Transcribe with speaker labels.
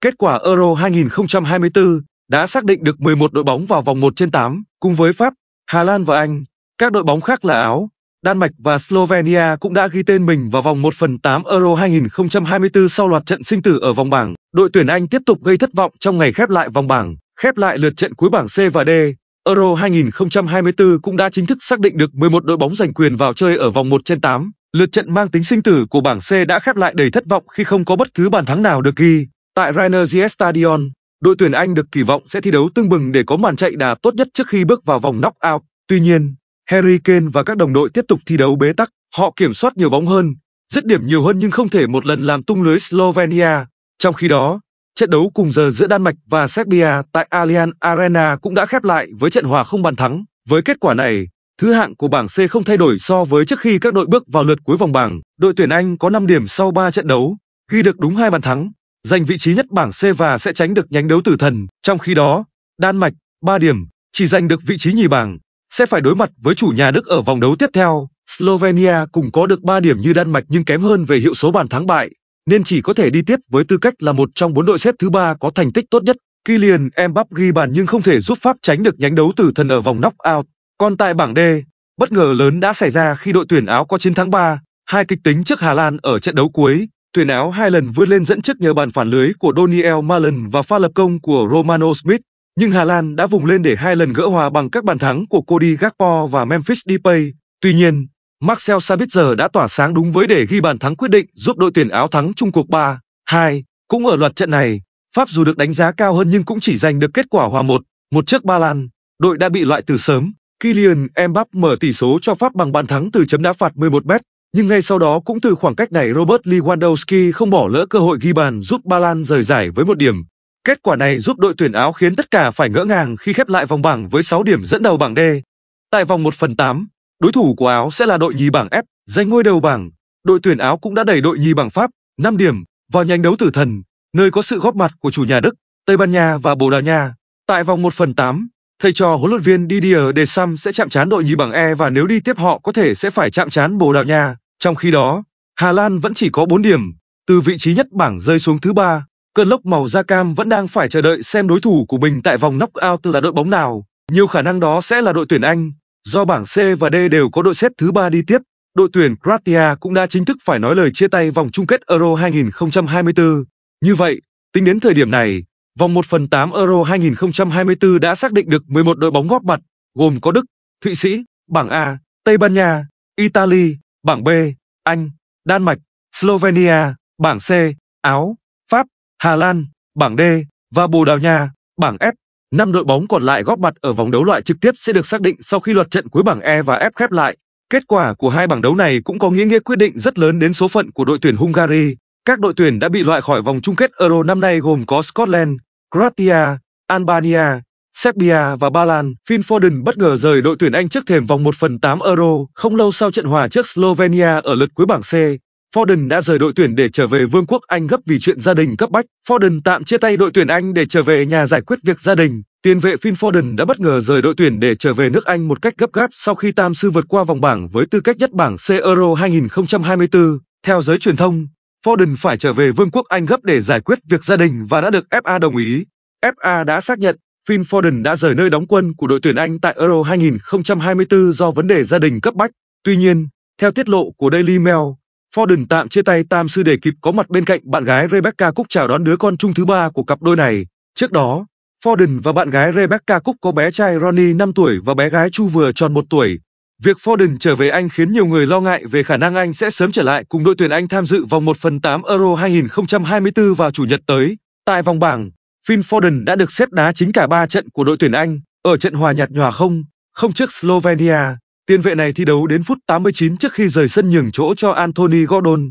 Speaker 1: Kết quả Euro 2024 đã xác định được 11 đội bóng vào vòng 1 trên 8, cùng với Pháp, Hà Lan và Anh. Các đội bóng khác là Áo, Đan Mạch và Slovenia cũng đã ghi tên mình vào vòng 1 phần 8 Euro 2024 sau loạt trận sinh tử ở vòng bảng. Đội tuyển Anh tiếp tục gây thất vọng trong ngày khép lại vòng bảng, khép lại lượt trận cuối bảng C và D. Euro 2024 cũng đã chính thức xác định được 11 đội bóng giành quyền vào chơi ở vòng 1 trên 8. Lượt trận mang tính sinh tử của bảng C đã khép lại đầy thất vọng khi không có bất cứ bàn thắng nào được ghi. Tại Rainer Stadion, đội tuyển Anh được kỳ vọng sẽ thi đấu tương bừng để có màn chạy đà tốt nhất trước khi bước vào vòng knock-out. Tuy nhiên, Harry Kane và các đồng đội tiếp tục thi đấu bế tắc, họ kiểm soát nhiều bóng hơn, dứt điểm nhiều hơn nhưng không thể một lần làm tung lưới Slovenia. Trong khi đó, trận đấu cùng giờ giữa Đan Mạch và Serbia tại Allianz Arena cũng đã khép lại với trận hòa không bàn thắng. Với kết quả này, thứ hạng của bảng C không thay đổi so với trước khi các đội bước vào lượt cuối vòng bảng. Đội tuyển Anh có 5 điểm sau 3 trận đấu, ghi được đúng hai bàn thắng, giành vị trí nhất bảng C và sẽ tránh được nhánh đấu tử thần. Trong khi đó, Đan Mạch, 3 điểm, chỉ giành được vị trí nhì bảng, sẽ phải đối mặt với chủ nhà Đức ở vòng đấu tiếp theo. Slovenia cùng có được 3 điểm như Đan Mạch nhưng kém hơn về hiệu số bàn thắng bại, nên chỉ có thể đi tiếp với tư cách là một trong bốn đội xếp thứ ba có thành tích tốt nhất. Kylian Mbappé ghi bàn nhưng không thể giúp Pháp tránh được nhánh đấu tử thần ở vòng knock-out. Còn tại bảng D, bất ngờ lớn đã xảy ra khi đội tuyển Áo có chiến thắng 3, hai kịch tính trước Hà Lan ở trận đấu cuối tuyển áo hai lần vươn lên dẫn trước nhờ bàn phản lưới của Daniel Malen và pha lập công của Romano Smith, nhưng Hà Lan đã vùng lên để hai lần gỡ hòa bằng các bàn thắng của Cody Gakpo và Memphis Depay. Tuy nhiên, Marcel Sabitzer đã tỏa sáng đúng với để ghi bàn thắng quyết định giúp đội tuyển áo thắng chung cuộc 3-2. Cũng ở loạt trận này, Pháp dù được đánh giá cao hơn nhưng cũng chỉ giành được kết quả hòa 1, 1 trước Ba Lan. Đội đã bị loại từ sớm. Kylian Mbappé mở tỷ số cho Pháp bằng bàn thắng từ chấm đá phạt 11m nhưng ngay sau đó cũng từ khoảng cách này Robert Lewandowski không bỏ lỡ cơ hội ghi bàn giúp Ba Lan rời giải với một điểm. Kết quả này giúp đội tuyển Áo khiến tất cả phải ngỡ ngàng khi khép lại vòng bảng với 6 điểm dẫn đầu bảng D. Tại vòng 1 phần 8, đối thủ của Áo sẽ là đội nhì bảng F, giành ngôi đầu bảng. Đội tuyển Áo cũng đã đẩy đội nhì bảng Pháp 5 điểm vào nhanh đấu tử thần, nơi có sự góp mặt của chủ nhà Đức, Tây Ban Nha và Bồ Đào Nha. Tại vòng 1 phần 8, thầy trò huấn luyện viên Didier Deschamps sẽ chạm trán đội nhì bảng E và nếu đi tiếp họ có thể sẽ phải chạm trán Bồ Đào Nha. Trong khi đó, Hà Lan vẫn chỉ có 4 điểm, từ vị trí nhất bảng rơi xuống thứ ba. Cơn lốc màu da cam vẫn đang phải chờ đợi xem đối thủ của mình tại vòng knockout là đội bóng nào. Nhiều khả năng đó sẽ là đội tuyển Anh. Do bảng C và D đều có đội xếp thứ ba đi tiếp, đội tuyển Croatia cũng đã chính thức phải nói lời chia tay vòng chung kết Euro 2024. Như vậy, tính đến thời điểm này, vòng 1 phần 8 Euro 2024 đã xác định được 11 đội bóng góp mặt, gồm có Đức, Thụy Sĩ, bảng A, Tây Ban Nha, Italy, bảng B, Anh, Đan Mạch, Slovenia, bảng C, Áo, Pháp, Hà Lan, bảng D và Bồ Đào Nha, bảng F. Năm đội bóng còn lại góp mặt ở vòng đấu loại trực tiếp sẽ được xác định sau khi loạt trận cuối bảng E và F khép lại. Kết quả của hai bảng đấu này cũng có nghĩa nghĩa quyết định rất lớn đến số phận của đội tuyển Hungary. Các đội tuyển đã bị loại khỏi vòng chung kết Euro năm nay gồm có Scotland, Croatia, Albania, Serbia và Ba Lan, Phil Foden bất ngờ rời đội tuyển Anh trước thềm vòng 1 phần 8 Euro, không lâu sau trận hòa trước Slovenia ở lượt cuối bảng C. Foden đã rời đội tuyển để trở về Vương quốc Anh gấp vì chuyện gia đình cấp bách. Foden tạm chia tay đội tuyển Anh để trở về nhà giải quyết việc gia đình. Tiền vệ Phil Foden đã bất ngờ rời đội tuyển để trở về nước Anh một cách gấp gáp sau khi Tam Sư vượt qua vòng bảng với tư cách nhất bảng C Euro 2024. Theo giới truyền thông, Foden phải trở về Vương quốc Anh gấp để giải quyết việc gia đình và đã được FA đồng ý. FA đã xác nhận Phil Foden đã rời nơi đóng quân của đội tuyển Anh tại Euro 2024 do vấn đề gia đình cấp bách. Tuy nhiên, theo tiết lộ của Daily Mail, Foden tạm chia tay tam sư để kịp có mặt bên cạnh bạn gái Rebecca Cúc chào đón đứa con chung thứ ba của cặp đôi này. Trước đó, Foden và bạn gái Rebecca Cúc có bé trai Ronnie 5 tuổi và bé gái Chu vừa tròn 1 tuổi. Việc Foden trở về Anh khiến nhiều người lo ngại về khả năng Anh sẽ sớm trở lại cùng đội tuyển Anh tham dự vòng 1 phần 8 Euro 2024 vào Chủ nhật tới. Tại vòng bảng, Phil Foden đã được xếp đá chính cả 3 trận của đội tuyển Anh. Ở trận hòa nhạt nhòa không, không trước Slovenia, tiền vệ này thi đấu đến phút 89 trước khi rời sân nhường chỗ cho Anthony Gordon.